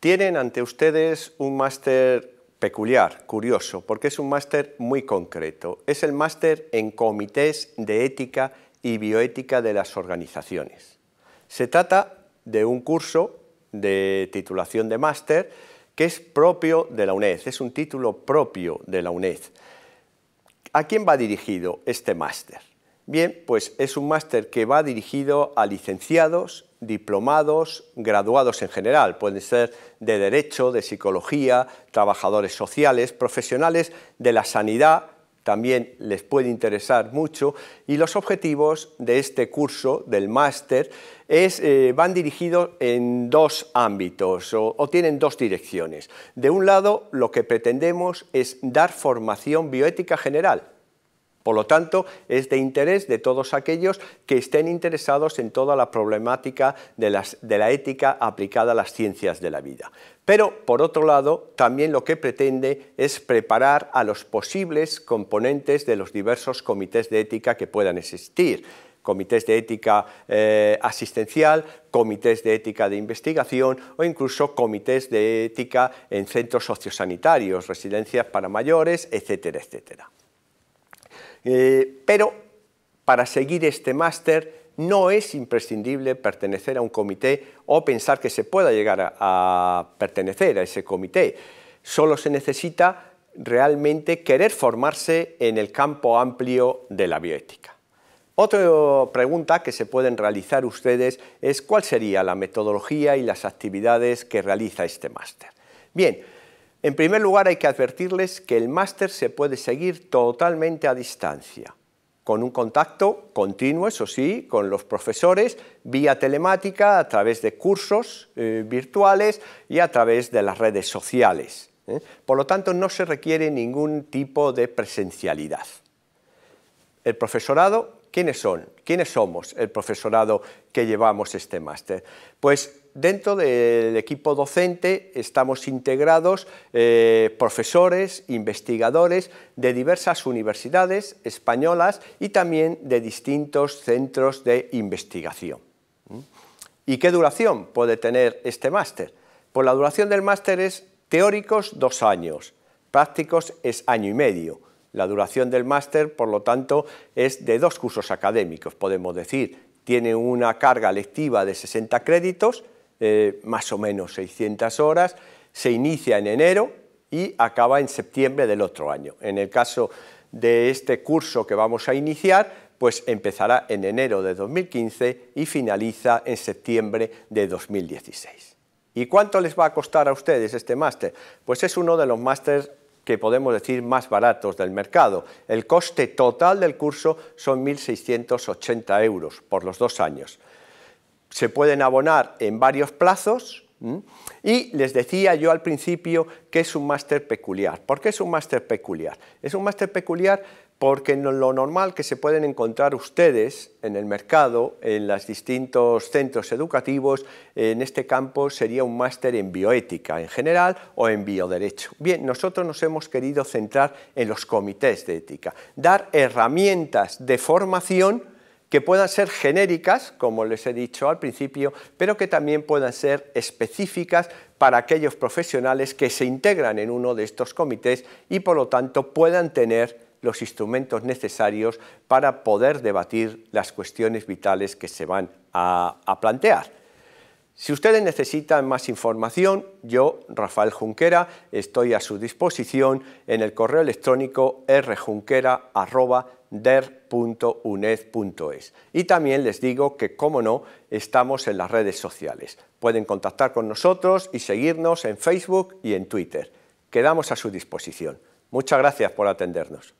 Tienen ante ustedes un máster peculiar, curioso, porque es un máster muy concreto. Es el máster en comités de ética y bioética de las organizaciones. Se trata de un curso de titulación de máster que es propio de la UNED, es un título propio de la UNED. ¿A quién va dirigido este máster? Bien, pues es un máster que va dirigido a licenciados, diplomados, graduados en general, pueden ser de Derecho, de Psicología, trabajadores sociales, profesionales de la sanidad, también les puede interesar mucho y los objetivos de este curso, del máster, eh, van dirigidos en dos ámbitos o tienen dos direcciones. De un lado, lo que pretendemos es dar formación bioética general, por lo tanto, es de interés de todos aquellos que estén interesados en toda la problemática de, la ética aplicada a las ciencias de la vida. Pero, por otro lado, también lo que pretende es preparar a los posibles componentes de los diversos comités de ética que puedan existir comités de ética eh, asistencial, comités de ética de investigación o incluso comités de ética en centros sociosanitarios, residencias para mayores, etcétera, etcétera. Eh, pero para seguir este máster no es imprescindible pertenecer a un comité o pensar que se pueda llegar a, pertenecer a ese comité. Solo se necesita realmente querer formarse en el campo amplio de la bioética. Otra pregunta que se pueden realizar ustedes es cuál sería la metodología y las actividades que realiza este máster. Bien, en primer lugar, hay que advertirles que el máster se puede seguir totalmente a distancia, con un contacto continuo, eso sí, con los profesores, vía telemática, a través de cursos eh, virtuales y a través de las redes sociales. ¿eh? Por lo tanto, no se requiere ningún tipo de presencialidad. El profesorado, ¿quiénes son? ¿Quiénes somos el profesorado que llevamos este máster? Pues dentro del equipo docente estamos integrados eh, profesores, investigadores de diversas universidades españolas y también de distintos centros de investigación. ¿Mm? ¿Y qué duración puede tener este máster? Pues la duración del máster es teóricos dos años, prácticos es año y medio. La duración del máster, por lo tanto, es de dos cursos académicos, podemos decir. Tiene una carga lectiva de 60 créditos, eh, más o menos 600 horas, se inicia en enero y acaba en septiembre del otro año. En el caso de este curso que vamos a iniciar, pues empezará en enero de 2015 y finaliza en septiembre de 2016. ¿Y cuánto les va a costar a ustedes este máster? Pues es uno de los másteres que podemos decir más baratos del mercado. El coste total del curso son 1.680 euros por los dos años se pueden abonar en varios plazos y les decía yo al principio que es un máster peculiar. ¿Por qué es un máster peculiar? Es un máster peculiar porque lo normal que se pueden encontrar ustedes en el mercado, en los distintos centros educativos, en este campo sería un máster en bioética en general o en bioderecho. Bien, nosotros nos hemos querido centrar en los comités de ética, dar herramientas de formación que puedan ser genéricas, como les he dicho al principio, pero que también puedan ser específicas para aquellos profesionales que se integran en uno de estos comités y por lo tanto puedan tener los instrumentos necesarios para poder debatir las cuestiones vitales que se van a, plantear. Si ustedes necesitan más información, yo, Rafael Junquera, estoy a su disposición en el correo electrónico rjunquera.com der.uned.es. Y también les digo que, como no, estamos en las redes sociales. Pueden contactar con nosotros y seguirnos en Facebook y en Twitter. Quedamos a su disposición. Muchas gracias por atendernos.